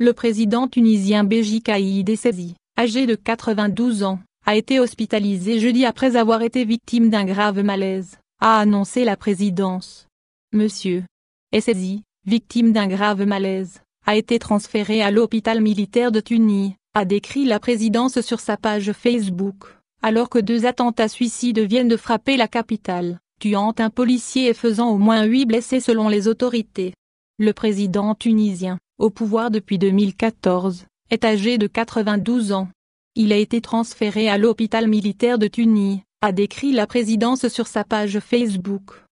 Le président tunisien Béji Caïd Essézi, âgé de 92 ans, a été hospitalisé jeudi après avoir été victime d'un grave malaise, a annoncé la présidence. Monsieur Essezi, victime d'un grave malaise, a été transféré à l'hôpital militaire de Tunis, a décrit la présidence sur sa page Facebook, alors que deux attentats suicides viennent de frapper la capitale, tuant un policier et faisant au moins huit blessés selon les autorités. Le président tunisien au pouvoir depuis 2014, est âgé de 92 ans. Il a été transféré à l'hôpital militaire de Tunis, a décrit la présidence sur sa page Facebook.